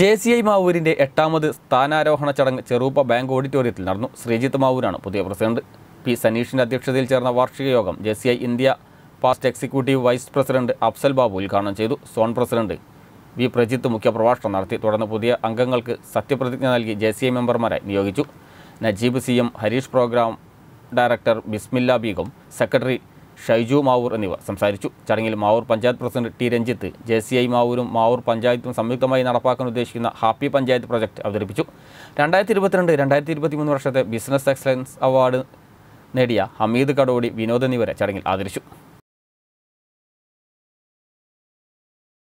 J C I മാവൂരിൻ്റെ എട്ടാമത് സ്ഥാനാരോഹണ ചടങ്ങ് ചെറുപ്പ ബാങ്ക് ഓഡിറ്റോറിയത്തിൽ നടന്നു ശ്രീജിത്ത് മാവൂരാണ് പുതിയ പ്രസിഡന്റ് പി സനീഷിൻ്റെ അധ്യക്ഷതയിൽ ചേർന്ന വാർഷിക യോഗം J C I India past executive vice president Afsal Babu ഉദ്ഘാടനം ചെയ്തു സോൺ പ്രസിഡന്റ് വി പ്രജിത്ത് മുഖ്യപ്രഭാഷണം നടത്തി തുടർന്ന് പുതിയ അംഗങ്ങൾക്ക് സത്യപ്രതിജ്ഞ നൽകി ജെ സി ഐ മെമ്പർമാരെ നിയോഗിച്ചു Najeeb C M Harish programme director Bismilla Begum secretary Shaiju Mavoor എന്നിവർ സംസാരിച്ചു ചടങ്ങിൽ Mavoor panchayat president T Ranjith J C I മാവൂരും മാവൂർ പഞ്ചായത്തും സംയുക്തമായി നടപ്പാക്കാൻ ഉദ്ദേശിക്കുന്ന ഹാപ്പി പഞ്ചായത്ത് പ്രൊജക്ട് അവതരിപ്പിച്ചു രണ്ടായിരത്തി ഇരുപത്തിരണ്ട് രണ്ടായിരത്തി ഇരുപത്തിമൂന്ന് വർഷത്തെ ബിസിനസ് എക്സലൻസ് അവാർഡ് നേടിയ ഹമീദ് കടോടി വിനോദ് എന്നിവരെ ചടങ്ങിൽ ആദരിച്ചു